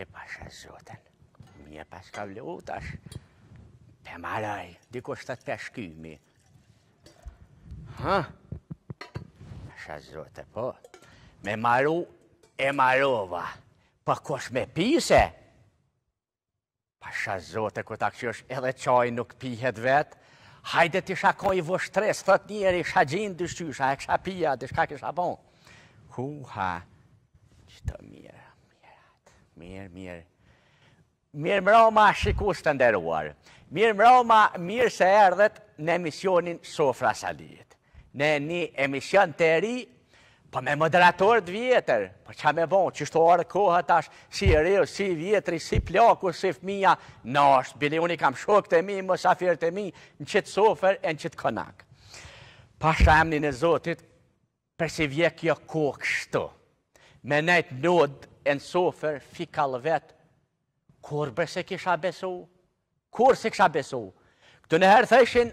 E pasha zotën, e paska vle tash, për maraj, diko shtetë për shkymi. Ha? Pasha zotën, po, me maru e marova, për po kosh me pise? Pasha zotën, këta kështë edhe qaj nuk pihet vetë, hajde të shakoj i vështres, të të njerë i shagjin dëshqysha, e kësha pija, dëshka kësha bon. Hu ha, të mirë. Mirë, mirë. Mirë roma shikus të nderuar. Mirë roma mirë se erdhet në emisionin Sofra Salit, Në një emision të eri, po me moderator të vjetër, po qa me bon, që shto arë kohë tash, si rrë, si vjetëri, si plaku, si fëmija, në është, unë i kam shok të mi, më safir të mi, në qëtë sofer, në qëtë konak. Pa emni në zotit, për si vje kohë kështu, me nejtë nodë, e në sofer, fi kalë kur bërë se kisha besu? kur se kisha besu? Të në herë thëshin,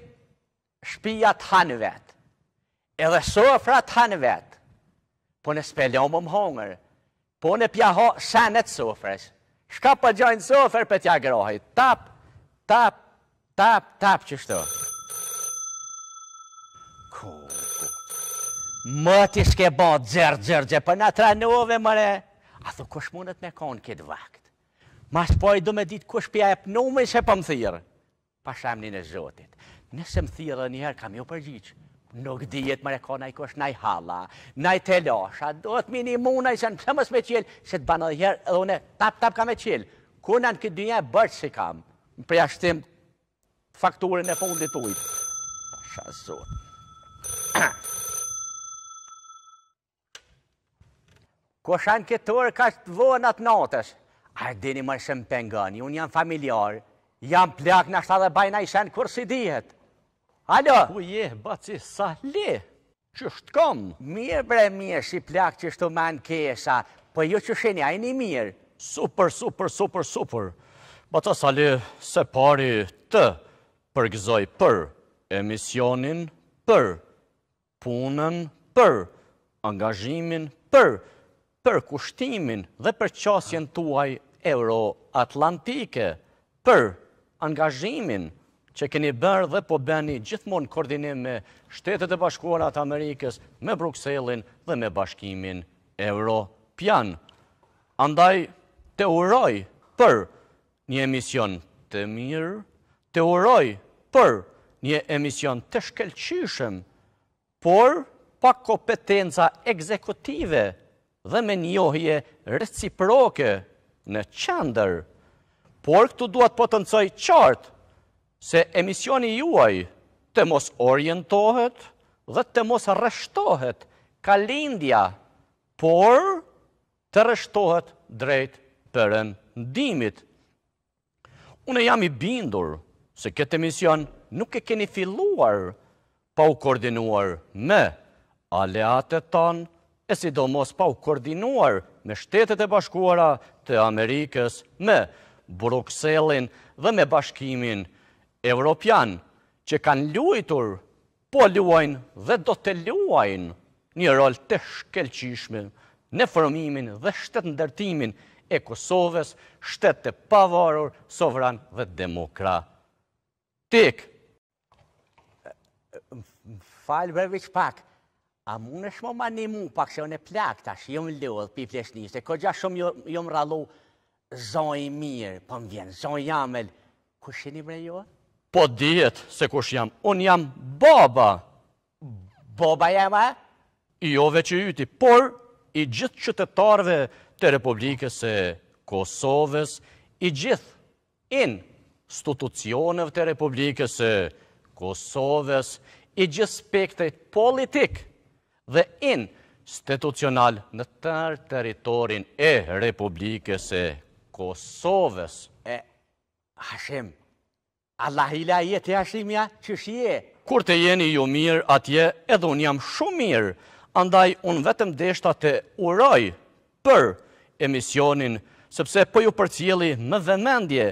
shpia të hanë vetë, edhe sofra të hanë vetë, po në speleon më më hongër, po në pja ho shenet sofres, shka për po gjojnë sofer për tja grohej, tap, tap, tap, tap që shto. Ku, ku, Më t'i s'ke bëtë gjërë gjërë gjërë, për po në tre nëve mëre, A thë, kush mundet me konë këtë vakt? Mas po du me ditë kush pja e pënume se pëmë po më thyrë. Pa shemni në zotit. Nëse më thyrë dhe njëherë kam jo përgjyqë. Nuk dijet më reko naj kush naj hala, naj telosha, do të minimu naj se në pëse mës me qilë, se të banë dhe herë edhe une tap tap kam me qilë. Kuna në këtë dynja e bërë si kam, më preja shtim fakturën e fundit ujtë. Pasha zotë. Ko këtë këtorë, ka shtë vohë në atë natësh. A e dini më shëmë pengani, unë jam familjar, jam plak në ashtë dhe bajna i shanë kërë si dihet. Alo? U je, ba që sa le, që shtë kam? Mirë bre, mirë, shi plak që shtë të manë kesha, për po ju që sheni, a e një mirë. Super, super, super, super. Ba Sali, se pari të përgëzoj për emisionin për, punën për, angazhimin për, për kushtimin dhe për qasjen tuaj euro-atlantike, për angazhimin që keni bërë dhe po bëni gjithmon koordinim me shtetet e bashkuarat Amerikës, me Bruxellin dhe me bashkimin euro Andaj të uroj për një emision të mirë, të uroj për një emision të shkelqyshëm, por pa kompetenza ekzekutive dhe me njohje reciproke në qëndër, por këtu duhet po të nëcoj qartë se emisioni juaj të mos orientohet dhe të mos rështohet ka lindja, por të rështohet drejt për ndimit. Une jam i bindur se këtë emision nuk e keni filuar pa u koordinuar me aleatet tonë e sidomos pa u koordinuar me shtetet e bashkuara të Amerikës me Bruxellin dhe me bashkimin Europian, që kanë luajtur, po luajnë dhe do të luajnë një rol të shkelqishme në formimin dhe shtetë ndërtimin e Kosovës, shtetë të pavarur, sovran dhe demokra. Tik, falë brevi që pak, A mund shmo më një mu, pak se unë e plak tash, jom lodhë për i pleshnisë, e këgja shumë jom jo rallu zonë i mirë, po më vjenë, zonë jamel, kush e një bre jo? Po djetë se kush jam, unë jam baba. Baba jam e? Jo veqë yti, por i gjithë qytetarve të Republikës e Kosovës, i gjithë institucionëve të Republikës e Kosovës, i gjithë spektet politikë, dhe institucional në tërë teritorin e Republikës e Kosovës. E Hashim, Allah i la jetë e Hashim ja që shje. Kur të jeni ju mirë atje, edhe unë jam shumë mirë, andaj unë vetëm deshta të uroj për emisionin, sepse po ju për cili më vëmendje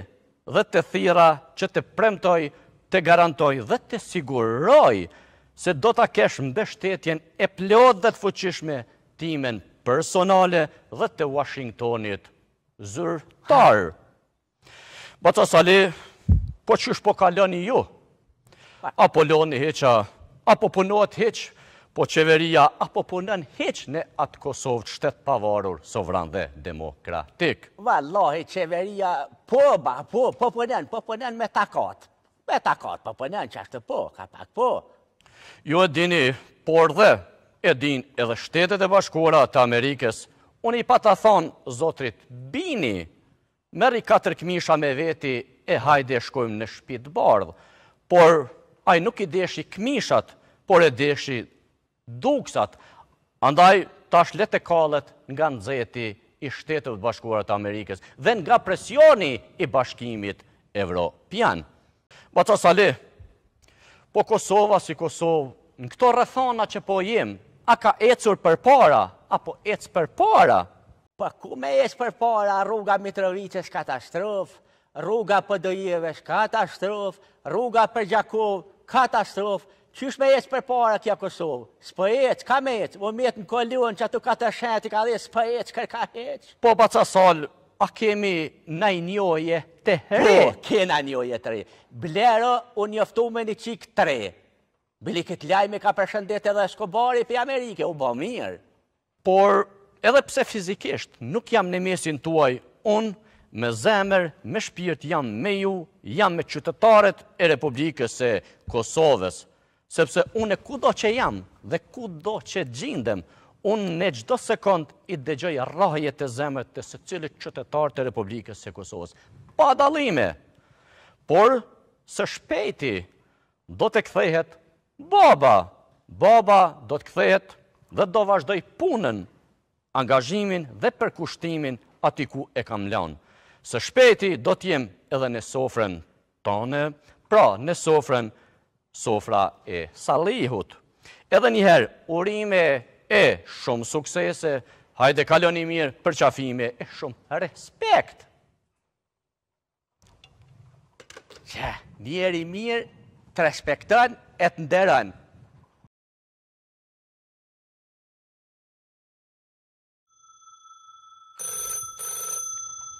dhe të thira që të premtoj, të garantoj dhe të siguroj se do të kesh më e pleot dhe të fuqishme timen personale dhe të Washingtonit zërtar. Ba të sali, po që po kaloni ju? Apo loni heqa, apo punuat heq, po qeveria apo punën heq në atë Kosovë të pavarur, sovran dhe demokratik. Va, lohi, qeveria po, po, po punën, po punën me takatë. Me takatë, po punën, që ashtë po, ka pak po. Ju e dini, por dhe e din edhe shtetet e bashkuara të Amerikës, unë i pa të thonë, zotrit, bini, meri katër këmisha me veti e hajde e shkojmë në shpit bardhë, por ajë nuk i deshi këmishat, por e deshi duksat, andaj tash let e kalet nga nëzeti i shtetet të bashkuara të Amerikës dhe nga presjoni i bashkimit evropian. Bacasale, nështë, po Kosova si Kosovë, në këto rëthona që po jem, a ka ecur për para, apo ec për para? Pa po ku me ec për para, rruga Mitrovicës katastrofë, rruga për është katastrofë, rruga për Gjakovë katastrofë, Qysh me ec për para kja Kosovë? Spë jetë, ka me jetë, më mjetë në kolion që ato ka të ka dhe spë jetë, kërka heqë. Po, pa ca salë, a kemi nëj njoje të re? Po, kena njoje të re. Blero, unë njoftu me një qikë të re. Bili këtë lajme ka përshëndet edhe Eskobari për Amerike, u bërë mirë. Por, edhe pse fizikisht, nuk jam në mesin tuaj, unë me zemër, me shpirt jam me ju, jam me qytetarët e Republikës e Kosovës, sepse unë e kudo që jam dhe kudo që gjindem, unë në gjdo sekund i dëgjoj rrahje të zemët të së cilët qëtetarë të Republikës e Kosovës. Pa dalime, por së shpejti do të këthejhet baba. Baba do të këthejhet dhe do vazhdoj punën, angazhimin dhe përkushtimin ati ku e kam lanë. Së shpejti do t'jem edhe në sofrën tone, pra në sofrën sofra e salihut. Edhe njëherë, urime e shumë suksese, hajde kaloni mirë për qafime, e shumë respekt. Që, njeri mirë të respektan e të nderan.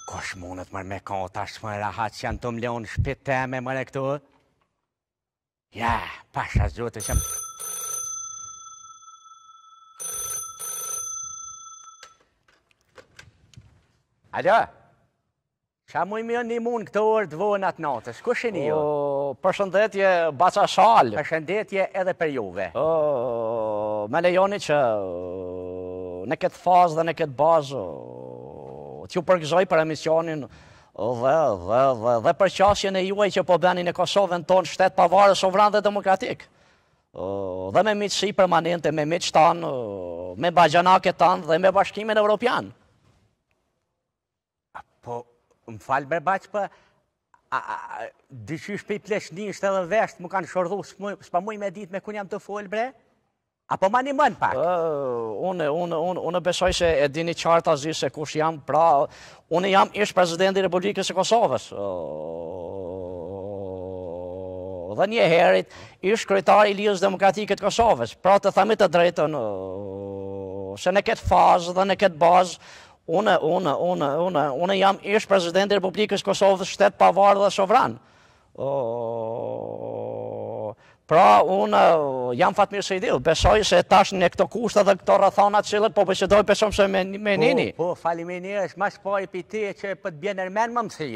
Kosh mundët mërë me kohë, ta shmë rahat që janë të mleon shpitë teme mërë e këtu? Ja, pasha zhëtë shëmë... Alo, qa mu i mjë një mund këto orë dëvojnë atë natës, ku shini jo? Përshëndetje Baca Shalë. Përshëndetje edhe për juve. Me lejoni që në këtë fazë dhe në këtë bazë, t'ju përgëzoj për emisionin dhe, dhe, dhe, dhe për qasjen e juaj që po bëni në Kosovën tonë shtetë pavarë, sovranë dhe demokratikë dhe me mitësi permanente, me mitës tanë, me bajanake tanë dhe me bashkimin e Europianë. Po, më falë bre po, a, për, dyqysh për i pleshni, në edhe dhe më kanë shordhu, s'pa pa muj me ditë me kun jam të folë bre, apo ma një mënë pak? Unë, unë, unë, unë besoj se e dini qartë zi se kush jam, pra, unë jam ish prezidenti Republikës e Kosovës. Dhe një herit, ish kryetari Lijës Demokratikë të Kosovës, pra të thamit të drejtën, se në këtë fazë dhe në këtë bazë, Unë, unë, unë, unë, unë jam ish e Republikës Kosovë dhe shtetë pavarë dhe sovranë. Pra, unë uh, jam fatë mirë se besoj se tash në këto kushtë dhe këto rëthonat qëllët, po përse dojë besoj se me po, nini. Po, fali me nini, është mas pari për ti e që për të bjenë nërmen më më të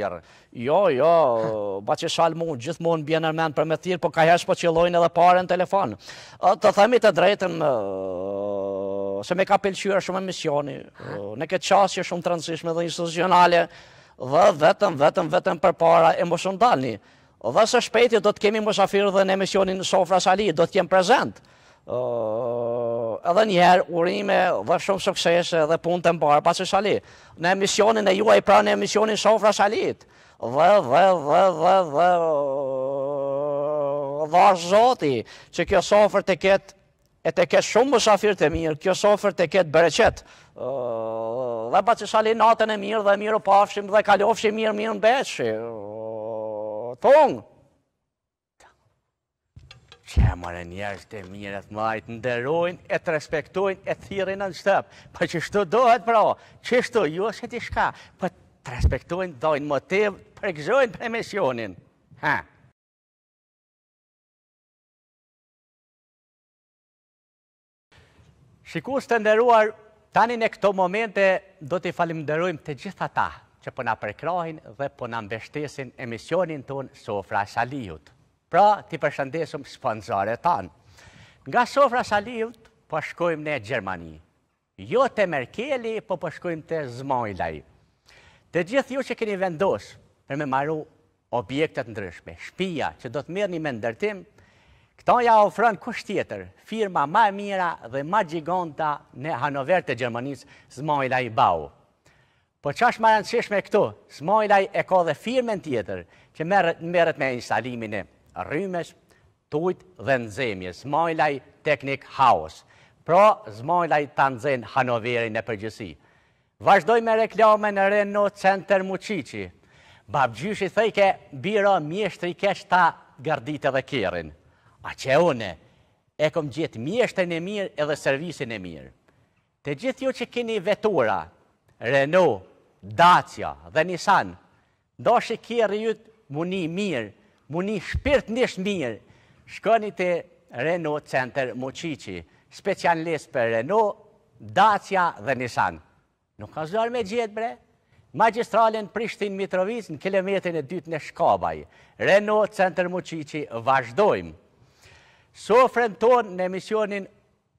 Jo, jo, ba që shalë mund, gjithë mund bjenë nërmen për më të po ka heshë po qëllojnë edhe pare në telefon. Të themi të drejten, uh, se me ka pëlqyre shumë misioni, uh, në këtë qasë që shumë të rëndësishme dhe institucionale, dhe vetëm, vetëm, vetëm për para e më shumë dalni dhe së shpeti do të kemi mësafirë dhe në emisionin Sofra Sali, do të jemë prezent. Edhe njerë, urime dhe shumë suksese dhe punë të mbarë pasë Sali. Në emisionin e juaj pra në emisionin Sofra Salit. Dhe, dhe, dhe, dhe, dhe, dhe, dhe, zoti, që kjo Sofra të ketë, e të ketë shumë mësafirë të mirë, kjo Sofra të ketë bereqet dhe Bacisali natën e mirë dhe mirë pafshim dhe kalofshim mirë mirë në beqë thongë. Që mërë njerës të mirët majtë ndërojnë, e të respektojnë, e thyrinë në shtëpë. Për po që shtu dohet pra, që shtu, ju është e ti shka, për po të respektojnë, dojnë motiv, përgjëzojnë për emisionin. Ha. Shikus të ndëruar, tani në këto momente do t'i falim ndërojmë të gjitha ta, që po na përkrahin dhe po na mbështesin emisionin ton Sofra Saliut. Pra, ti përshëndesum sponsorët tanë. Nga Sofra Saliut, Salihut po shkojmë në Gjermani. Jo te Merkeli, po po shkojmë te Zmoilaj. Të gjithë ju që keni vendos për me maru objektet ndryshme, shpia që do të mërë një mendërtim, këta ja ofrën kusht tjetër, firma ma e mira dhe ma gjigonta në Hanover të Gjermanisë, zmojla bau. Po që është marë nësishme këtu? Smojlaj e ka dhe firmen tjetër që mërët me instalimin e rrymës, tujt dhe nëzemje. Smojlaj Teknik House. Pra, Smojlaj të nëzën Hanoverin e përgjësi. Vazhdoj me reklame në Renault Center Muqici. Babgjyshi thejke, biro mjeshtri kesh ta gardite dhe kjerin. A që une, e kom gjithë mjeshtën e mirë edhe servisin e mirë. Të gjithë ju që kini vetura, Renault, Dacia dhe Nissan, do shë kjerë jytë muni mirë, muni shpirt nishë mirë, shkëni të Renault Center Mochichi, specialist për Renault, Dacia dhe Nissan. Nuk ka zërë me gjithë bre, magistralin Prishtin Mitrovic në kilometrin e dytë në Shkabaj, Renault Center Mochichi vazhdojmë. Sofren tonë në emisionin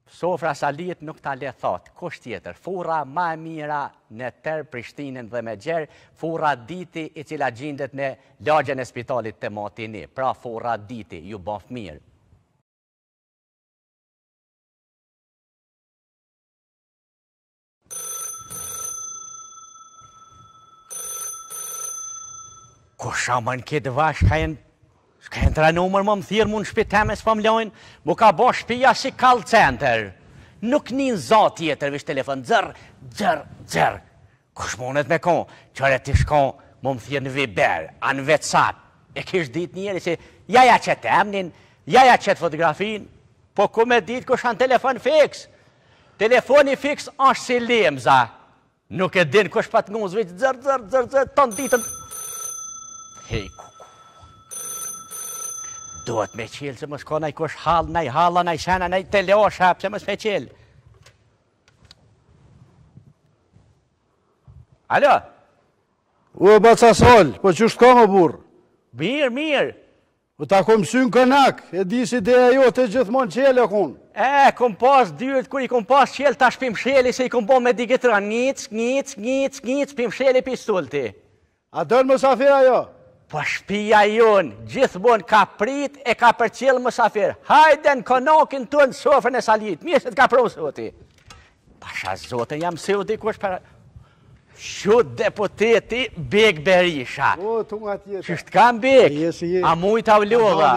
Sofra Salit nuk ta le thot, kush tjetër? Fura ma mira në tërë Prishtinën dhe me gjerë, fura diti i cila gjindet në lagjen e spitalit të matini. Pra fura diti, ju bafë mirë. Kusha më në këtë vashkajnë? s'ka të në më më thirë mund shpi teme s'pa më lojnë, mu ka bo shpija si call center. Nuk një zot tjetër vishë telefon, dzër, dzër, dzër. Kush monet me konë, qëre t'i shkonë, më më thirë në viber, a në vetësat. E kishë dit njëri si, ja ja që temnin, ja ja që të fotografin, po ku me dit kush anë telefon fix. Telefoni fix është si lemza. Nuk e din kush pat ngu zvejt, dzër, dzër, dzër, ton ditën. Hej, ku Dohet me qëllë se mos shko në kush halë, në halë, në shena, shenë, të leo shabë Alo? U e bëtë sasol, po që shko më burë? Mirë, mirë. Po ta kom synë kënak, e di si dhe e jo të gjithmonë qëllë e kunë. E, kom pas dyrët, kër i kom pas qëllë, ta shpim shëllë se i kom bom me di gëtëra. Njëtë, njëtë, njëtë, pim njëtë, njëtë, A njëtë, njëtë, njëtë, njëtë, njëtë, Po shpia jonë, gjithë bonë, ka prit e ka për qëllë mësafir. Hajde në konokin të në sofrën e salit, mjë se të ka prunë, sotit. Pasha, zotën, jam se u dikush për... Shut deputeti Bek Berisha. O, të nga tjetë. Qështë kam Bek, a mujtë u lodha,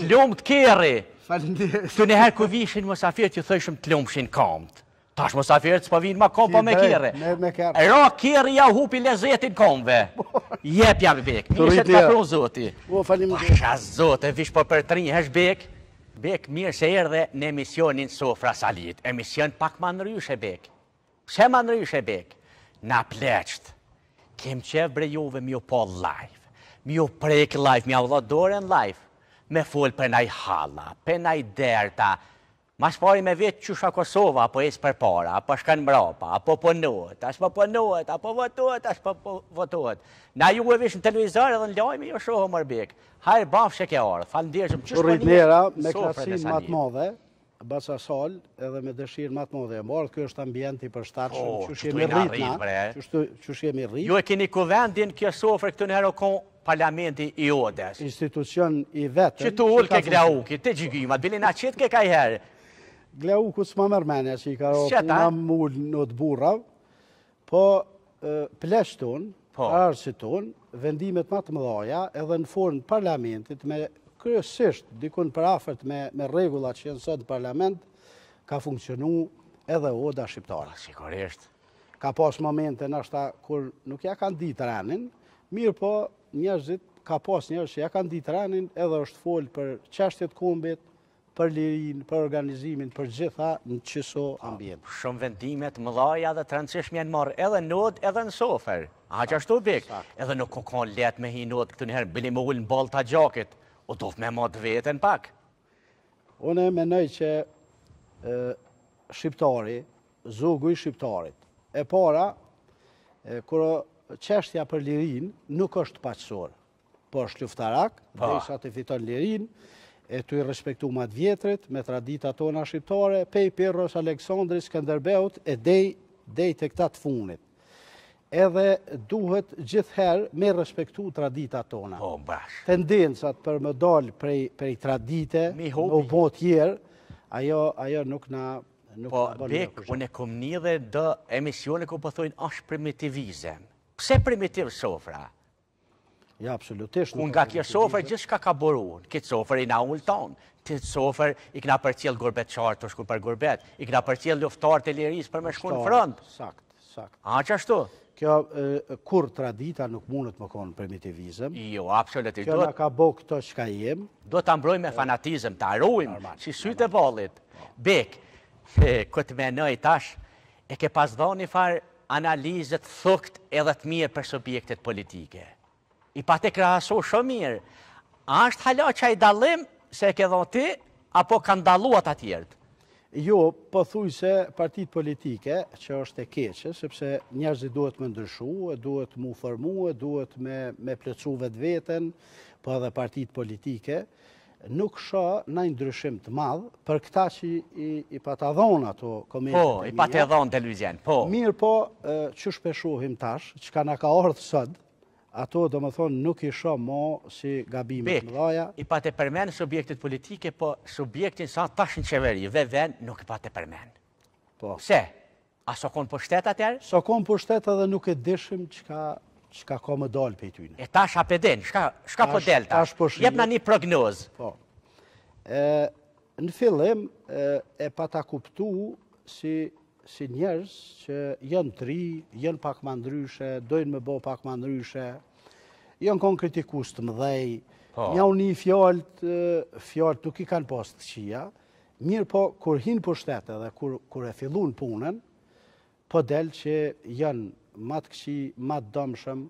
të lumë të kjeri. Të nëherë ku vishin mësafir që thëshëm të lumëshin kamët. Tash më safirët s'pa vinë ma kompa po me kjerë. Me kjerë. E ro kjerë ja hupi lezetin komve. Jep ja bek. Mirë se të ka pru zoti. U, falim. Pasha zote, vish po për tri, hesh bek. Bek, mirë se erdhe në emisionin Sofra Salit. Emision pak ma e bek. Se ma e bek? Na pleqt. Kem qev bre juve mjë po live. Mjë prejkë live, mjë avlo doren live. Me full për naj hala, për naj derta, Mas pari me vetë që Kosova, apo esë për para, apo shka në mrapa, apo pënuët, po asë pënuët, po po apo votuët, asë pënuët. Na ju e vishë në televizor edhe në lojme, jo shohë më rëbik. Hajrë bafë që ke orë, falë ndirëshëm. Rritë njera, me klasin matë modhe, basa sol, edhe me dëshirë matë modhe e morë, kjo është ambienti për shtarëshëm, që shemi rritë na, që shemi rritë. Ju e kini kuvendin kjo sofrë këtë në herokon, parlamenti i Odes. Institucion i vetën. Që të ullë ke Graukit, të gjigimat, bilin a qëtë ke ka i herë, Gleu ku s'ma mërmenja që i ka rohë, nga mullë në të burrav, po plesht tonë, po. arësit tonë, vendimet ma të mëdhoja, edhe në forën parlamentit, me kryesisht, dikun për afert me regullat që jenë sot parlament, ka funksionu edhe oda shqiptarë. Po, Sikoresht. Ka pas momente ashta, kur nuk ja kanë ditë ranin, mirë po njërzit, ka pas njërë që ja kanë ditë ranin, edhe është folë për qeshtjet kumbit, për lirin, për organizimin, për gjitha në qëso ambjet. Ah, shumë vendimet, mëlaja dhe të rëndësishmë janë marë edhe në nëtë edhe në sofer. A që është të bikë, edhe nuk ko në letë me hi nëtë këtë njëherë, bëllim u ullë në balë të gjakit, o dofë me matë vetën pak. Une me nëj që shqiptari, zugu i shqiptarit, e para, kërë qeshtja për lirin nuk është pacësorë, po është luftarak, dhe isha të fiton lirin, e të i respektu matë vjetrit, me tradita tona shqiptare, pej përros Aleksandris, Këndërbeut, e dej, dej të këtatë funit. Edhe duhet gjithherë me respektu tradita tona. O, po, bash. Tendensat për më dalë prej, prej tradite, më botë jërë, ajo, ajo nuk na... Nuk po, Bek, unë e kom një dhe dë emisione ku përthojnë po është primitivizem. Pse primitiv Pse primitiv sofra? Ja, absolutisht. Unë nga kjo sofer gjithë shka ka boru, këtë sofer i na ullë tonë, të sofer i këna për cilë gërbet qartë të shku për gërbet, i këna për cilë luftarë të liris për me shku në frëndë. Sakt, sakt. A, që ashtu? Kjo, kur tradita nuk mundët më konë primitivizëm, jo, absolutisht. Kjo nga ka bo këto shka jemë. Do të ambroj me fanatizëm, të arrujmë, që sy të bolit. Bek, këtë menoj tash, e ke pas dhoni farë analizët thukt edhe të mirë për subjektet politike i pa të krahasu shumë mirë, a është hala që a i dalim se e ke ti, apo kanë daluat atjertë? Jo, pëthuj po se partit politike që është e keqë, sepse njerëzit duhet me ndryshu, duhet mu formu, duhet me, me plecu vetë vetën, për po dhe partit politike, nuk sho në ndryshim të madhë për këta që i, i të dhonë ato komitë. Po, i të dhonë televizion, po. Mirë po, që shpeshohim tash, që ka në ka ordhë sëtë, ato do më thonë nuk i shumë ma si gabimet më dhaja. I pa të përmenë subjektit politike, po subjektin sa tashin qeveri, ve ven nuk i pa të përmenë. Po. Se? A so konë shtetë atërë? So konë shtetë edhe nuk e dishim që ka ka më dalë për i tyne. E tash a pëdin, shka po delë tash? Po Jep në një prognozë. Po. Në fillim e pa ta kuptu si si njerës që jënë tri, jënë pak mandryshe, dojnë me bo pak mandryshe, janë konë kritikus të mëdhej, janë po. një fjallët, fjallët nuk i kanë pas të qia, mirë po, kur hinë për shtetë dhe kur, kur e fillun punën, po delë që janë matë këqi, matë domshëm,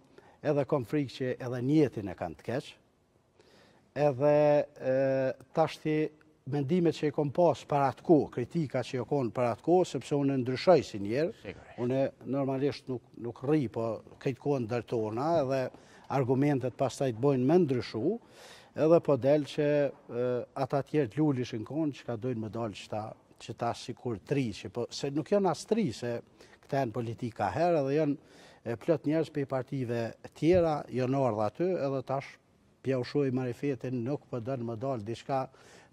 edhe konë frikë që edhe njetin e kanë të keqë, edhe tashti mendimet që i kom pas për atë kritika që i jo kom për atë sepse unë ndryshoj si njerë, unë normalisht nuk, nuk rri, po këjtë ko në dërtona, edhe argumentet pas taj të bojnë më ndryshu, edhe po del që ata tjerë lullishin konë që ka dojnë më dollë që ta që ta sikur tri, që po, se nuk janë as tri, se këta janë politika herë, edhe janë plët plot njerës për i partive tjera, janë orë dhe aty, edhe tash pja u shuaj marifetin, nuk për po dënë më dal diçka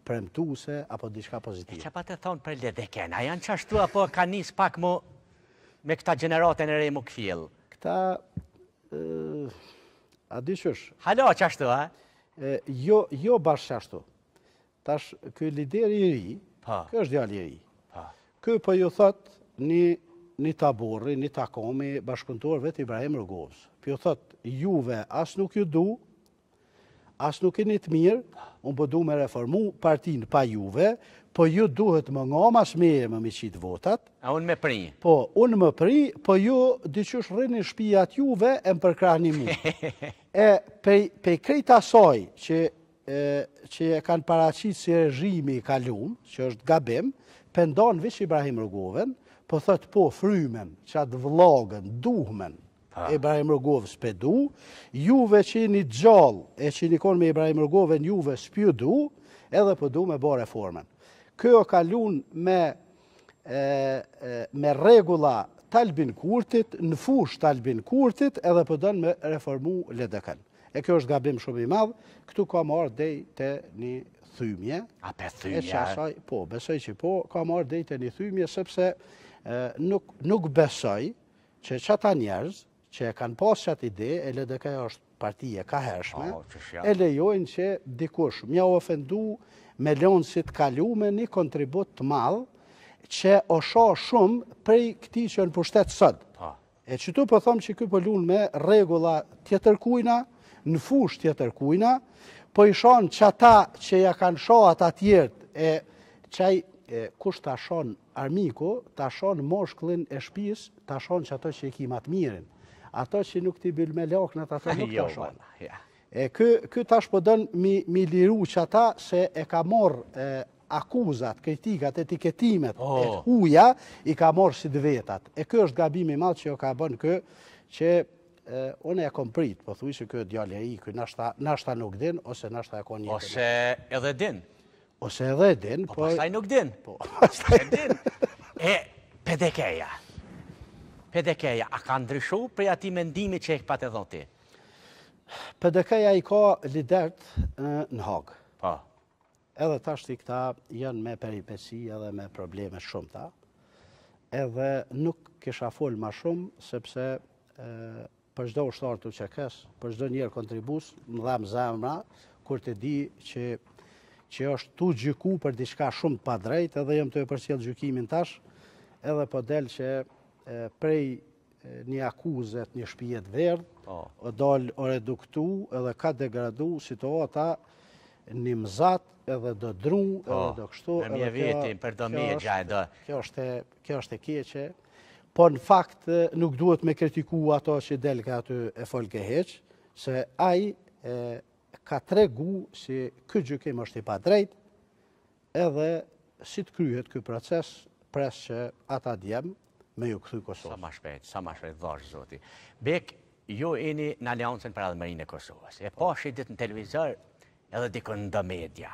premtuse, apo diçka pozitive. E që pa të thonë për ledeken, a janë qashtu, apo ka njës pak mu me këta gjeneratën e rejmu këfil? Këta... A di shush? Halo, që ashtu, Jo, jo bashkë që ashtu. Tash, këj lideri i ri, po. këj është djali i ri. Po. Këj për po ju thot një taburri, një takomi, bashkëntuar vetë Ibrahim Rëgovës. Për ju thot, juve asë nuk ju du, asë nuk i një të mirë, unë përdu me reformu partinë pa juve, po ju duhet më nga mas më e më votat. A unë me pri? Po, unë me pri, po ju dyqysh rrinë në shpijat juve e më përkrahni mu. E pe krejt asoj që që e kanë paracit si rejimi i kalum, që është gabim, pëndon vëqë Ibrahim Rëgoven, po thëtë po frymen, që atë vlogën, duhmen, Ibrahim Rëgoven s'pe du, juve që i një gjallë, e që i një konë me Ibrahim Rëgoven, juve s'pjë du, edhe po du me bo reformen kjo kalun me me regula talbin kurtit, në fush talbin kurtit, edhe përdojnë po me reformu ledekën. E kjo është gabim shumë i madhë, këtu ka marrë dej të një thymje. A për thymje? po, besoj që po, ka marrë dej të një thymje, sepse nuk, nuk besoj që qata njerëz, që kanë pas qatë ide, e është partije ka hershme, e lejojnë që dikush mja ofendu, me lonë si të me një kontribut të malë që osho shumë prej këti që në pushtetë sëtë. E që tu po thomë që këtë po lunë me regula tjetërkujna, në fush tjetërkujna, po ishon që ata që ja kanë shohat atjertë, e qaj kush të ashon armiku, të ashon moshklin e shpis, të ashon që ato që i kimat mirin. Ato që nuk ti bil me lokë, në të ato jo, nuk të ashon. ja. E kë, kë tash po dënë mi mi liru që ata se e ka marr akuzat, kritikat, etiketimet oh. e huja i ka marr si të vetat. E kjo është gabimi i madh që o jo ka bën kë që unë e kam prit, po thuaj se kë djalë ai, kë na shta na nuk din ose na shta e kanë një. Ose edhe din. Ose edhe din, po. Po pastaj nuk din. Po. Pastaj din. E pedekeja. Pedekeja a ka ndryshuar prej ati mendimi që e ka patë dhoti PDK-ja i ka lidert në Hagë. Pa. Edhe tashti këta janë me peripeci edhe me probleme shumë ta. Edhe nuk kisha fol ma shumë, sepse për shdo ushtarë të qekes, për njerë kontribusë, më dhamë zemra, kur të di që që është tu gjyku për diçka shumë të pa drejt, edhe jëmë të e përqelë gjykimin tash, edhe po del që prej një akuzet, një shpijet verdh, oh. dal o reduktu edhe ka degradu situata një mzat edhe do dru po. edhe do kështu. edhe mje vjeti, për do mje gjaj do. Kjo është, kjo është e kjeqe, Po në fakt nuk duhet me kritiku ato që del ka aty e folke heq, se aj ka tregu si këtë gjykim është i pa drejt, edhe si të kryhet këtë proces, pres që ata djemë, me ju këthy Kosovë. Sa ma shpejt, sa ma shpejt, dhash, zoti. Bek, ju ini në aliancën për adhëmërinë e Kosovës. E po shi ditë në televizor edhe dikën në media.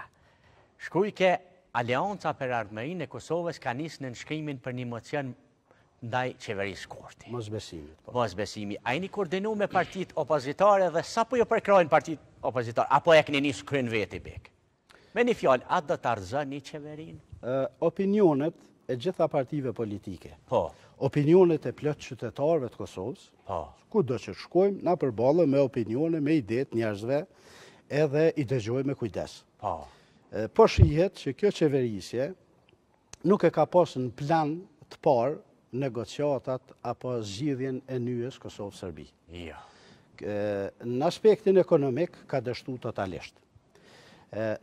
Shkuj ke alianca për adhëmërinë e Kosovës ka njësë në nëshkrimin për një mocion ndaj qeverisë korti. Mos besimi. Po. Mos besimi. A i koordinu me partit opozitare dhe sa po ju përkrojnë partit opozitare? Apo e këni njësë kërën veti bëkë? Me një fjallë, atë do të arzën një qeverinë? Opinionet e gjitha partive politike. Po opinionet e plët qytetarëve të Kosovës, po. ku do që shkojmë, na përbalë me opinione, me idet njerëzve, edhe i dëgjojmë me kujdes. Po. po shihet që kjo qeverisje nuk e ka posë në plan të parë negociatat apo zgjidhjen e njës Kosovë-Sërbi. Jo. Në aspektin ekonomik ka dështu totalisht.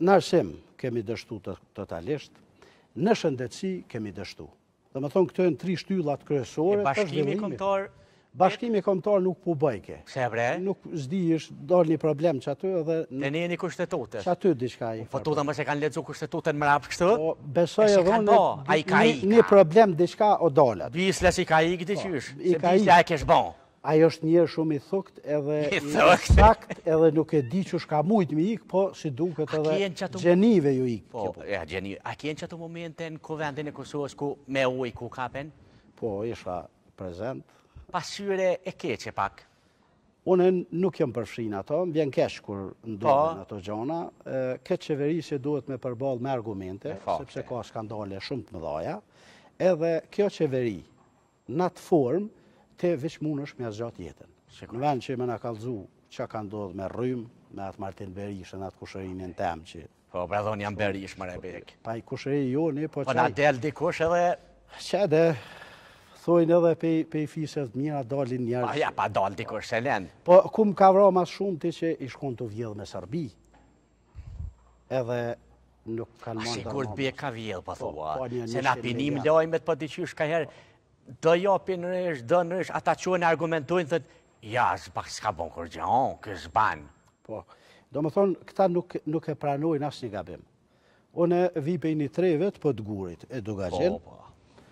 Në arsim kemi dështu totalisht, në shëndetësi kemi dështu. Dhe me thonë këtojnë tri shtyllat kërësore. E bashkimi komtar? Bashkimi komtar nuk po bëjke. Se vre? Nuk zdi ishtë dorë një problem që aty edhe... Në një një kushtetutës? Që aty diçka i... Po të dhe mëse kanë lecu kushtetutën më rapë kështu? Po besoj edhe në një problem diçka o dollat. Bisle si ka ikë diqysh? Po, Se bisle a e kesh banë? ajo është njërë shumë i thukt edhe i sakt edhe nuk e di që shka mujtë mi ikë, po si duket edhe gjenive ju ikë. Po, po, ja, gjenive. A kjenë qëtë momente në kovendin e Kosovës ku me uj, ku kapen? Po, isha prezent. Pasyre e keqe pak? Une nuk jëmë përfshin ato, më vjen keqë kur ndonën po. ato gjona. Këtë qeveri duhet me përbol me argumente, sepse ka skandale shumë të mëdhaja. Edhe kjo qeveri, në të formë, te veç mund është me asgjat jetën. Në vend që me në kalzu që ka ndodhë me rrymë, me atë Martin Berish, në atë kushërinin temë që... Po, pra unë jam Berishë, më rebek. Po, pa i kushërinë jo, ne, po që... Po, na del dikush edhe... Qaj dhe... Thojnë edhe pe, i fisët mira dalin njerë... Pa, ja, pa dal dikush se len. Po, ku më ka vra mas shumë ti që i shkon të vjedhë me Sërbi, edhe nuk kanë mandë... A, sigur të bje ka vjedhë, po, po thua. Po, se na pinim lojmet, po të qysh ka herë do jopi në rësh, do në ata qënë argumentojnë, dhe, ja, zbak s'ka bon kërgjë, o, kësë banë. Po, do më thonë, këta nuk e pranojnë asë një gabim. One vipej një trevet për të gurit e dugaqen, po, po.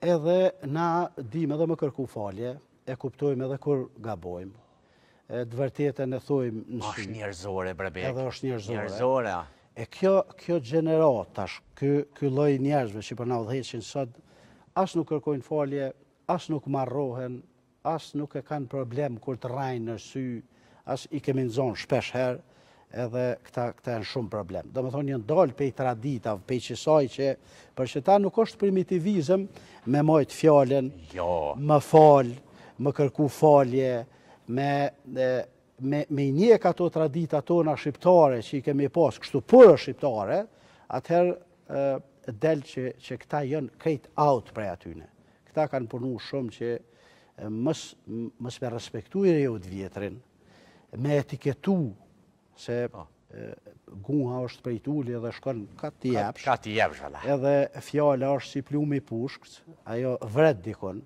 edhe na dim edhe më kërku falje, e kuptojmë edhe kër gabojmë, dë vërtetën e thujmë në shumë. Ashtë njerëzore, brebek. Edhe është njerëzore. Njerëzore, E kjo gjeneratash, tash, kjo loj njerëzve që përna po na udheqin sot, as nuk kërkojnë falje, as nuk marrohen, as nuk e kanë problem kur të rajnë në sy, as i kemi në zonë shpesh herë, edhe këta këta janë shumë problem. Do më thonë një ndalë pej tradita, pej qësaj që për që ta nuk është primitivizm me mojt fjallën, jo. më falë, më kërku falje, me njëk ato tradita tona shqiptare që i kemi pasë kështu përë shqiptare, atëherë del që që këta janë krejt out prej atyne. Këta kanë punuar shumë që mos mos me respektu i u vjetrin me etiketu se po guha është prit tulli dhe shkon ka ti Ka ti valla. Edhe fjala është si plumi i pushkës, ajo vret dikon.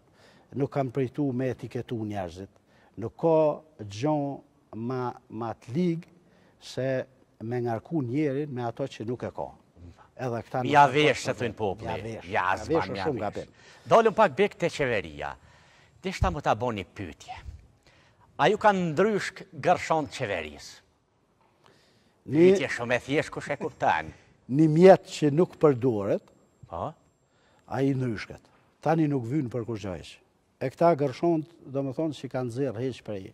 Nuk kanë pritu me etiketu njerëzit. Nuk ka gjon ma ma të lig se me ngarku njerin me ato që nuk e ka edhe këta... Ja vesh, se thujnë popli. Ja vesh, ja shumë gabim. Dolëm pak bek të qeveria. Dhe shta më të bo një pytje. A ju kanë ndryshk gërshon të qeverisë? Pytje shumë e thjesht kush e kuptanë. Një mjetë që nuk përdoret, po? a i ndryshket. Tani nuk vynë për kush gjojshë. E këta gërshon, do më thonë, që kanë zirë heqë prej,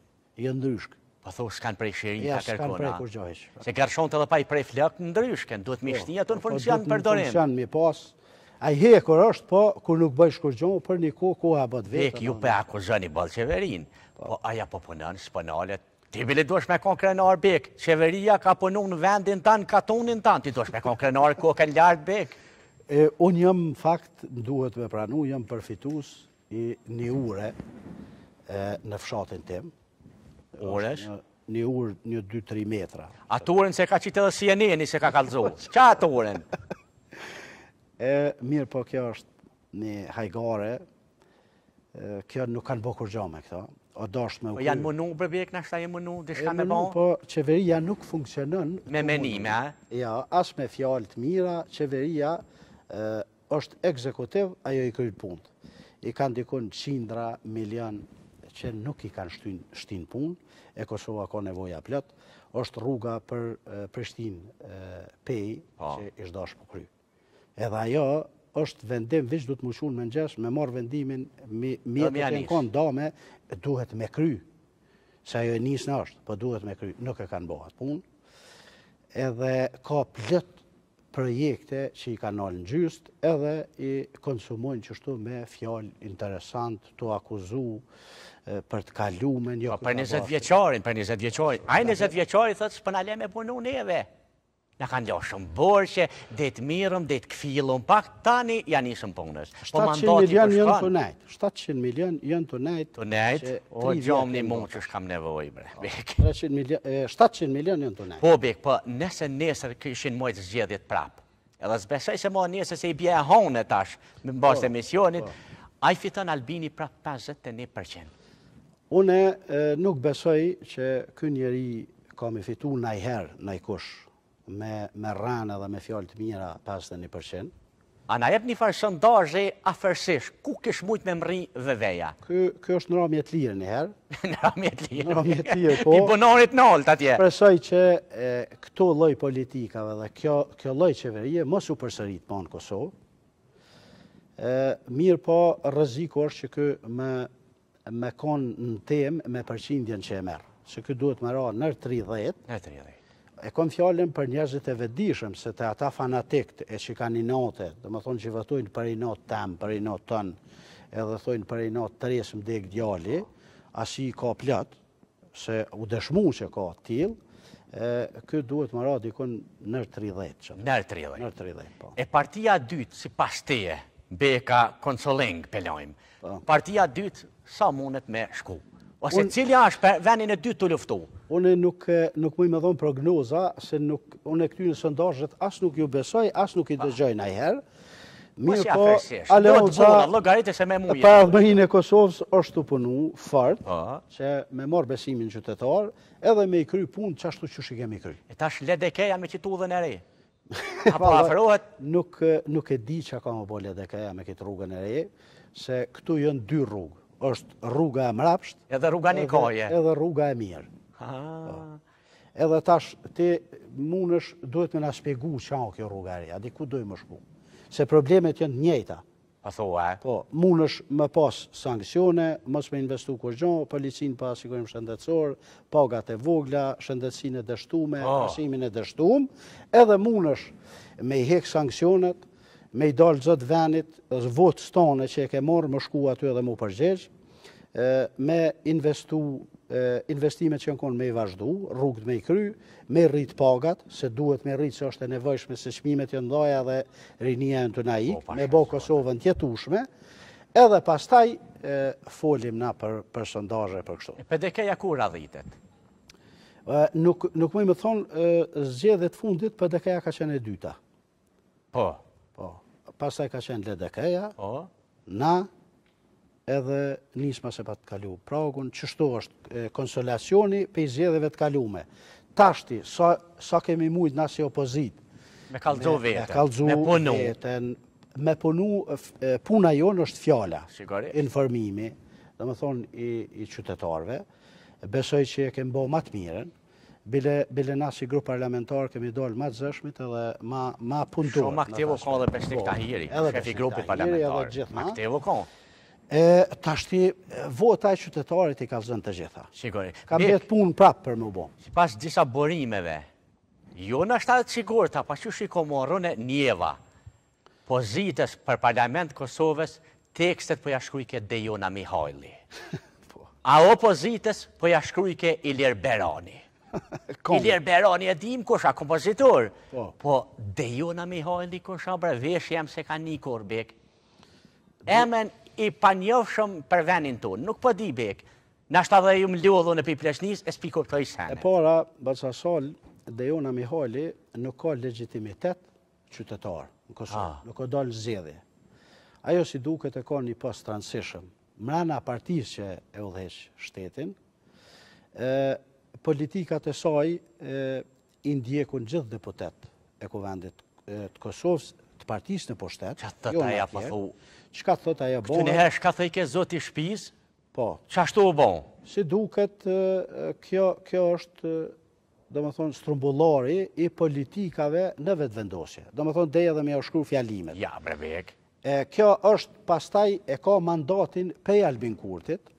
i ndryshkë. Po thu, shkanë prej shirin të kërkona. Ja, shkanë prej kur gjojsh. Se kërshon të dhe pa i prej flëk në ndryshken, duhet mi shtinja të në funksion në përdorim. Po, po, po duhet mi shtinja të në funksion në përdorim. A i hekur është, po, kur nuk bëjsh kur gjojnë, për një ku, ku ha bët vetë. Vek, ju pe akuzën i bëllë qeverin. Po, po aja po punën, së Ti bile duesh me konkrenar bek. Qeveria ka punun në vendin të katonin të Ti të duesh me konkrenar ku ke lart bek. Unë jëm, në fakt, duhet me pranu, jëm përfitus i një ure në fshatin tim. Uresh? Një ur një 2-3 metra. A të uren se ka qitë edhe si e një, një se ka kalzo? Qa të uren? Mirë, po kjo është një hajgare. Kjo nuk kanë bëkur gjome këto. O doshtë me u kërë. Po janë mënu, brebjek, nështë ta janë mënu, shka me bo? Po, qeveria nuk funksionën. Me menime, a? Ja, as me fjallët mira, qeveria është ekzekutiv, ajo i kërët punët. I kanë dikun qindra, milion, që nuk i kanë shtin punë, e Kosova ka nevoja plët, është rruga për Prishtin Pej, që i shdash për kry. Edhe ajo është vendim, vishë du të mëshun me nxesh, me marë vendimin, e të të nkonë dame, duhet me kry, se ajo e njësën është, për po duhet me kry, nuk e kanë bëhat punë, edhe ka plët projekte që i kanë nëllë në gjyst, edhe i konsumojnë qështu me fjallë interesant, të akuzu, për të kalumen. Po, për 20 vjeqarin, për 20 vjeqarin. Ajë 20 vjeqarin, thëtë, s'pëna le me punu neve. Në kanë gjohë shumë borqe, dhe të mirëm, dhe të këfilëm, pak tani janë isëm punës. 700 po milion jënë të nejtë. 700 milion jënë të nejtë. Të nejtë, o gjomë një mund që shkam nevoj, bre. 700 po, milion jënë të nejtë. Po, bek, po, nëse nesër këshin mojtë zgjedhjet prapë, edhe zbesaj se mojtë nesër se i bje e honë e tash, në basë emisionit, a i fitën albini prapë 51%. Une nuk besoj që ky njeri ka me fitu najherë, najkush, me, me rranë dhe me fjallë të mira pas dhe një A na jep një farë sëndajë a fërsish, ku kësh mujt me mri dhe veja? Kë, kë është në ramjet lirë njëherë. në ramjet lirë. Në ramjet lirë, po. Një bunarit në altë atje. Presoj që këto loj politikave dhe kjo, kjo loj qeverije mos u përsërit ma po në Kosovë. E, mirë po rëziko është që kë me konë në temë me përqindjen që e merë. Që këtë duhet më ra nërë 30. Nërë 30. E konë fjallin për njerëzit e vedishëm, se të ata fanatikt e që ka një note, dhe më thonë që vëtujnë për i notë tam, për i notë tënë, edhe thonë për i notë të resëm dhe këtë djali, asë i ka plët, se u dëshmu që ka t'il, këtë duhet më ra dikun nërë 30. Nërë 30. Nërë 30, po. E partia dytë, si pas teje, Beka, Konsoling, pëllojmë. Po. Partia dytë, sa mundet me shku? Ose cilja është për venin e dytë të luftu? Unë nuk mëjmë dhonë prognoza, se nuk, unë e këty në sëndajët, asë nuk ju besoj, asë nuk i dëgjoj në herë. Po Mirë po, Aleonza, për mëjnë e Kosovës, është të punu, fartë, po. që me morë besimin qytetarë, edhe me i kry punë, që ashtu që shikemi i kry. E tash, ledekeja me qitu dhe në rejë. Apo afrohet? Nuk e di që ka më bolje dhe ka me këtë rrugën e reje, se këtu jënë dy rrugë. është rruga e mrapsht. Edhe rruga një koje. Edhe rruga e mirë. Po. Edhe tash, ti mund duhet me nga shpegu që anë kjo rruga e reja, di ku dojmë shku. Se problemet jënë Njëta. Pa thua, e? Po, mund është më pas sankcione, mësë me investu kërë gjo, policin pa asikojmë shëndetsor, pagat e vogla, shëndetsin e dështume, ah. pasimin e dështume, edhe mund është me i hek sankcionet, me i dalë zëtë venit, votës stane që e ke morë më shku aty edhe mu përgjegjë, me investu investimet që në konë me i vazhdu, rrugët me i kry, me rrit pagat, se duhet me rrit se është e nevojshme se shmimet jë ndoja dhe rinia e në të naik, po, me bo Kosovën tjetushme, edhe pastaj e, folim na për, për sondaje për kështu. PDK ja ku radhitet? E, nuk, nuk më i më thonë, zjedhet fundit, PDK ja ka qenë e dyta. Po. Po. Pastaj ka qenë LDK ja. Po. Na, edhe nisma se pa të kalu. Pra, qështu është konsolacioni për i zjedheve të kalume. Tashti, sa, sa kemi mujtë nasi opozit, me kalzu vetën, me, punu, me punu, puna jonë është fjala, informimi, dhe më thonë i, qytetarve, besoj që e kemë bo matë miren, Bile, bile na si grupë parlamentar kemi dolë ma të zëshmit edhe ma, ma punduar. Shumë aktivu ka dhe peshtik po, të ahiri, shefi grupi parlamentar. Aktivo kohë të ashti vota e qytetarit i ka zënë të gjitha. Shikori. Ka bjet punë prapë për më bomë. Si pas disa borimeve, jo në 7 shikorta, pa që shiko morën e njeva, pozitës për parlament Kosovës, tekstet për po jashkrujke Dejona Mihajli. Po. A o pozitës për po jashkrujke Ilir Berani. Ilir Berani e dim kësha kompozitor, po Dejona Mihajli kësha bre, vesh jem se ka një korbek, emen i panjofshëm për venin tonë. Nuk po di bek, në ashtë dhe ju më dhe në piplashnis, e s'pi kuptoj sene. E para, Baca Sol dhe Jona Mihali nuk ka legitimitet qytetarë në Kosovë, ah. nuk ka dalë zedhje. Ajo si duket e ka një post transition, mrena partijës që e udheqë shtetin, politikat e saj indjekun gjithë deputet e kuvendit të Kosovës të partijës në poshtet. Që të jo, të aja përthu? Që ka thot aja bohë? Këtë njëherë, që ka thot i ke zot i shpizë? Po. Që ashtu u bohë? Si duket, kjo është, do më thonë, strumbullori i politikave në vetë vendosje. Do më thonë, deja dhe me e shkru fjalimet. Ja, brevek. Kjo është, pastaj, e ka mandatin pej Albin Kurtit.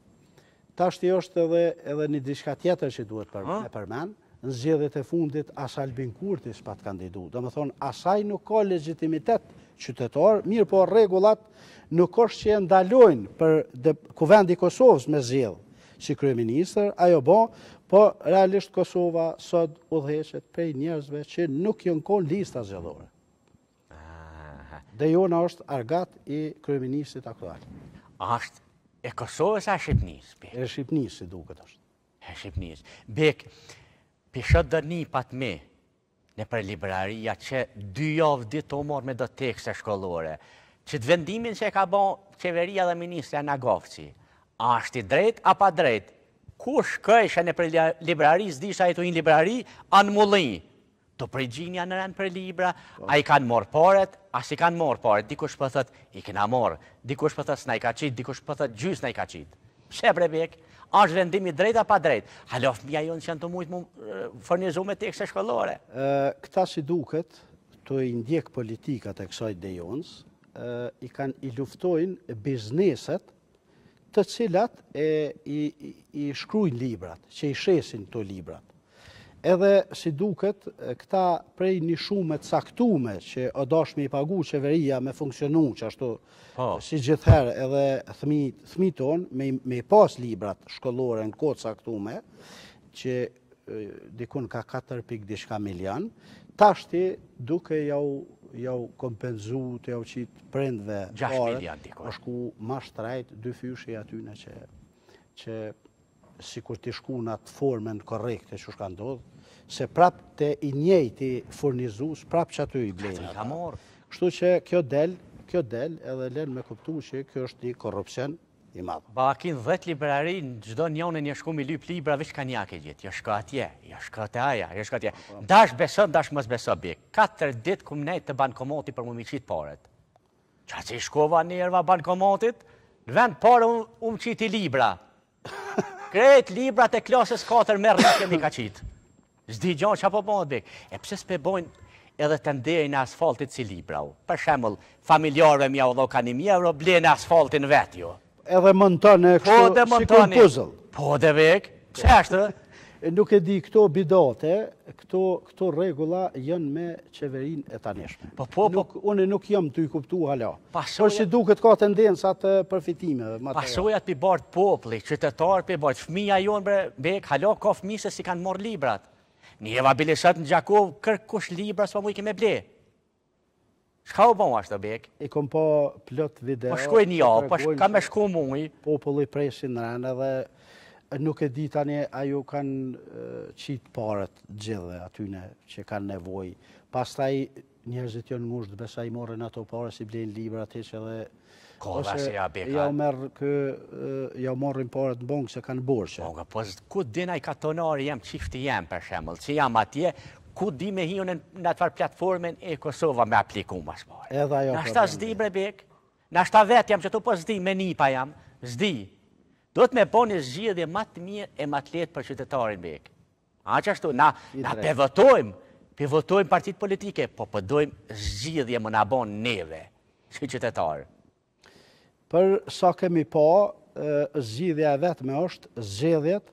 Ta shti është edhe një dishka tjetër që duhet përmenë në zgjedhjet e fundit asa Albin Kurti s'pa të kandidu. Do më thonë, Asaj nuk ka legitimitet qytetar, mirë po regullat nuk është që e ndalojnë për kuvendi Kosovës me zgjedhë si kryeministër, ajo bo, po realisht Kosova sot u dheqet prej njerëzve që nuk jënë konë lista zgjedhore. Dhe jona është argat i kryeministit aktual. Ashtë e Kosovës a Shqipnis? E Shqipnis, si duke të është. E Shqipnis. Bekë, pishët dhe një pat me, në për libraria që dy javë ditë të umor me do tekste shkollore, që të vendimin që e ka bo qeveria dhe ministra në gofëci, a është i drejt, a pa drejt, ku shkëjshë në për librari, a e të një librari, a në mullin, të përgjinja në rënë për libra, a i kanë morë paret, a si kanë morë paret, dikush pëthët, po i këna morë, dikush pëthët po s'na i ka qitë, dikush pëthët po gjys qitë shepre bek, është vendimi drejta pa drejt. Halof, mja jonë që janë të mujtë mu fërnizu me tekse shkollore. Këta si duket, të i ndjek politikat e kësaj dhe jonës, i kanë i luftojnë bizneset të cilat i shkrujnë librat, që i shesin të librat. Edhe si duket, këta prej një shumë të saktume që o doshme i pagu qeveria me funksionu që ashtu po. si gjithherë edhe tonë me i pas librat shkollore në kodë saktume që dikun ka 4 pik dishka milion, tashti duke jau jau kompenzu të jau qitë prind dhe parët, është ku ma shtrajt dy fyshe atyne që si kur të shku në atë formën korekte që shka ndodhë, se prap të i njejti furnizus, prap që aty i blenë. Kështu që kjo del, kjo del edhe lënë me kuptu që kjo është një korupcion i madhë. Ba, akin dhe të librarin, gjdo njone një shku mi lyp libra, vishka një ake gjithë, jo shko atje, jo shko të aja, jo shko atje. Dash beson, dash mës beso, bjek, katër ditë këm nejtë të bankomoti për më qitë paret. Qa që i shkova njerëva bankomotit, në vend pare umë qiti libra. Kret, libra të klasës 4 mërë kemi ka qitë. Zdi gjo që apo bojnë po, E pëse s'pe bojnë edhe të ndejë në asfaltit si libra u. Për shemëll, familjarëve mja u dho ka një mjë euro, blenë në asfaltin vetë ju. Edhe më në tonë e kështë si këmë puzëll. Po dhe vek, që ashtë? Nuk e di këto bidate, këto regula jënë me qeverin e tanishme. Po po po... Unë nuk jëmë të i kuptu hala. Por që duke të ka të ndenë të përfitime. Pasojat për bërë të popli, qytetarë për bërë, fëmija jonë bërë, bekë, hala ka fëmise si kanë morë librat. Një eva bilishet në Gjakov, kush libra, s'po mu i keme ble. Shka u bon ashtë të bek? I kom po plot video. Po shkoj një alë, po, po ka me shkoj mu i. Populli presin në rënë dhe nuk e dit tani a ju kanë qitë parët gjithë atyne që kanë nevoj. Pas taj njerëzit jo në ngushtë, besa i morën ato parë si blenë libra të që dhe... Edhe Kova se ja beka. Ja merr kë ja morrin parat në bankë se kanë borxhe. Po, po ku dinaj ka tonari jam çifti jam për shembull, që jam atje, ku di me hiun në atë platformën e Kosova me aplikum as po. Edhe ajo. Na shta zdi Brebek, bek. shta vet jam çtu po zdi me nipa jam. Zdi. Duhet me bën një zgjidhje më të mirë e më të lehtë për qytetarin bek. A çashtu na I na pevotojm, pivotojm partitë politike, po po dojm zgjidhje më na neve si qytetarë për sa kemi pa, e, zgjidhja e vetme është zgjedhjet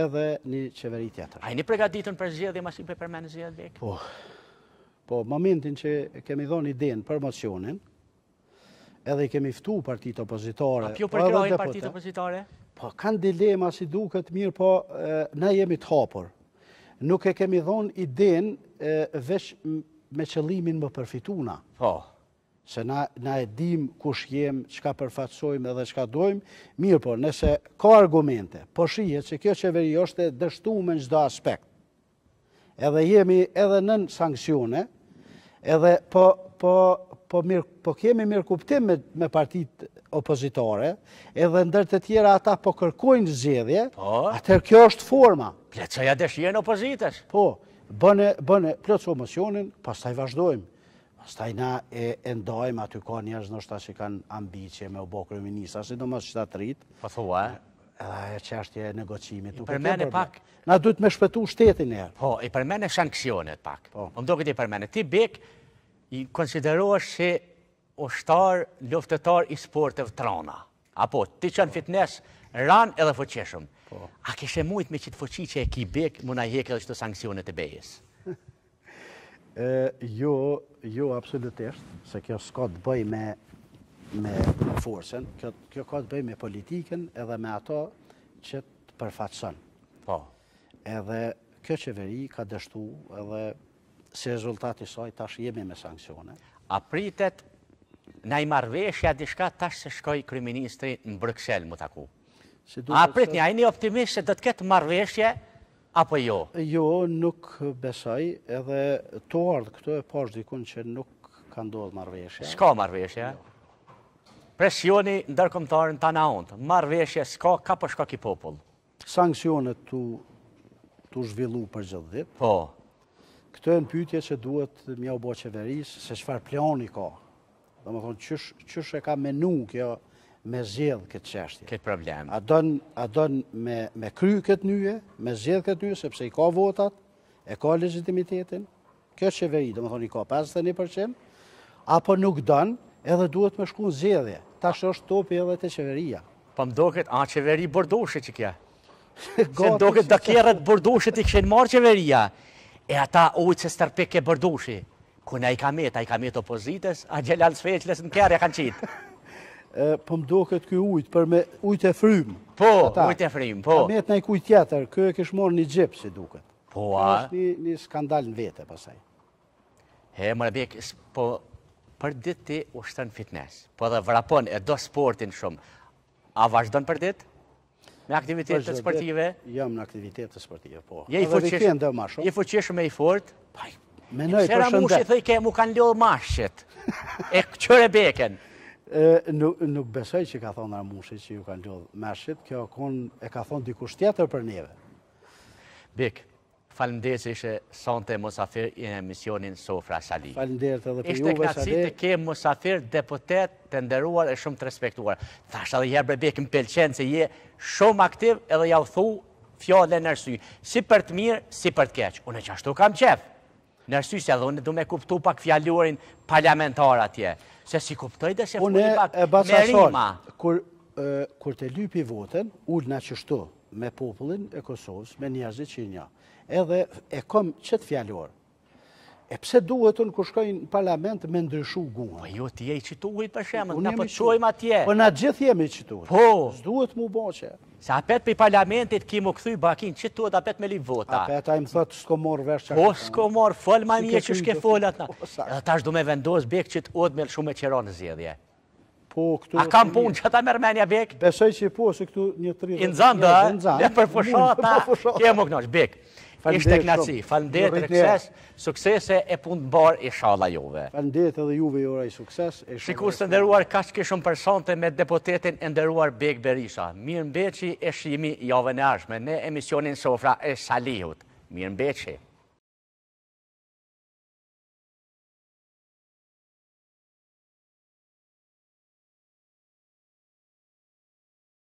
edhe një qeveri tjetër. A i një pregaditën për zgjedhje, ma si për përmenë zgjedhje? Po, po, momentin që kemi dhonë i den për mocionin, edhe i kemi ftu partit opozitore. A pjo po përkrojnë partit opozitore? Po, kanë dilema si duket mirë, po, na jemi të hapur. Nuk e kemi dhonë i den vesh me qëllimin më përfituna. Po, se na, na e dim kush jem, qka përfatsojmë edhe qka dojmë, mirë por, nëse ka argumente, po shihet që kjo qeveri është e dështu me në gjdo aspekt, edhe jemi edhe nën sankcione, edhe po, po, po, mirë, po kemi mirë kuptim me, me partit opozitore, edhe ndër të tjera ata po kërkojnë zgjedhje, po? atër kjo është forma. Pleca ja deshjen opozitës. Po, bëne, bëne, pleco mësionin, pas taj vazhdojmë. Stajna na e ndojmë, aty ka njerëz nështë ta që kanë ambicje me u bo kryeministra, si do mësë qëta të rritë, Pa po thua, e? Eh? Edhe e që është e negocimit. I përmene pak... Na duhet me shpetu shtetin e. Po, i përmene shankcionet pak. Po. po më mdo këtë i përmene. Ti bek, i konsideruash që ushtar, luftetar i sportev trana. Apo, ti që në po. fitness, ran edhe foqeshëm. Po. A kështë e mujtë me qitë fëqi që e ki bek, muna i edhe qëtë sankcionet e bejes? Po. Jo, jo, absolutisht, se kjo s'ka të bëj me me forësën, kjo ka të bëj me politikën edhe me ato që të përfaqëson. Po. Edhe kjo qeveri ka dështu edhe si rezultati saj tash jemi me sankcione. A pritet në i marveshja dishka tash se shkoj kryministri në Bruxelles, mu taku. A pritet një, a i një optimisht se dhe të ketë marveshje apo jo? Jo, nuk besaj, edhe të ardhë këto e pashtë dikun që nuk ka ndodhë marveshja. Shka marveshja? Jo. Presjoni në dërkomtarën të naontë, marveshja s'ka, ka për po shka ki popull? Sankcionet të zhvillu për gjithë dhipë. Po. Këto e në pytje që duhet mjau bo qeverisë, se shfar plani ka. Dhe më thonë, qështë e ka menu kjo me zjedhë këtë qeshtje. Këtë problem. A donë me kry këtë njëje, me zjedhë këtë njëje, sepse i ka votat, e ka legitimitetin, kjo qeveri, veri, dhe më i ka 51%, apo nuk donë edhe duhet me shku në zjedhje. Ta shë është topi edhe të qeveria. Pa po më doket, a qeveri bërdoshe që kja? Se më doket, da kjerët bërdoshe të këshen marë qeveria. E ata ujtë se stërpik e bërdoshe. Kuna i ka metë, a i ka metë opozites, a gjelë alë sveqles në kërë e kanë qitë po më këtë kjo ujtë për me ujtë e frymë. Po, ujtë e frymë, po. A me të nëjë kujtë tjetër, kjo e kishë morë një gjepë si duket. Po, a? Një skandal në vete, pasaj. He, më rëbek, po, për ditë ti u fitness, po dhe vrapon e do sportin shumë, a vazhdojnë për ditë? Me aktivitetet të sportive? Jëmë në aktivitetet të sportive, po. Je i fuqeshë, je fuqeshë me i fort? Paj, me për shëndet. E kësherë a ke mu kanë ljohë mashqet, e këqër beken. Nuk besoj që ka thonë Ramushi që ju kanë gjodhë mërshit, kjo konë e ka thonë dikush tjetër për njëve. Bik, që ishe sante Mosafir i emisionin Sofra Sali. të edhe për juve, Sali. Ishte knatësi të kemë Mosafir deputet të nderuar e shumë të respektuar. Thashtë edhe jërë bëbik më pelqenë që je shumë aktiv edhe ja u thu e nërsy. Si për të mirë, si për të keqë. Unë e ashtu kam qefë. Nërsy se edhe unë du me kuptu pak fjallurin parlamentar atje. Se si kuptoj dhe se funi pak me rima. Unë e kur të lypi votën, ullë në qështu me popullin e Kosovës, me njerëzit që një, edhe e kom qëtë fjallorë, E pse duhet unë në shkojnë në parlament me ndryshu guha? Po jo e i qitu i po të shemën, në të qojmë atje. Po në gjithë jemi i qitu. Po. Zduhet mu boqe. Se apet për i parlamentit ki mu këthuj bakin, që tuet apet me li vota? Apet a im thotë, s'ko morë vesh që... Po s'ko morë, fëllë ma një që shke folat. na. Po, Dhe ta shdo me vendosë bëk që t'od me lë shumë e qëra në zjedhje. Po këtu... A kam punë që ta mërmenja bek? Besoj që po, se këtu një të Ishte knaci, falëndet rëkses, suksese e punë të barë i shala juve. Falëndet edhe juve i ora i sukses. Shikus të ndëruar, ka që këshëm me deputetin ndëruar Bek Berisha. Mirë mbeqi e shimi javën në ashme, në emisionin sofra e Salihut. Mirë mbeqi.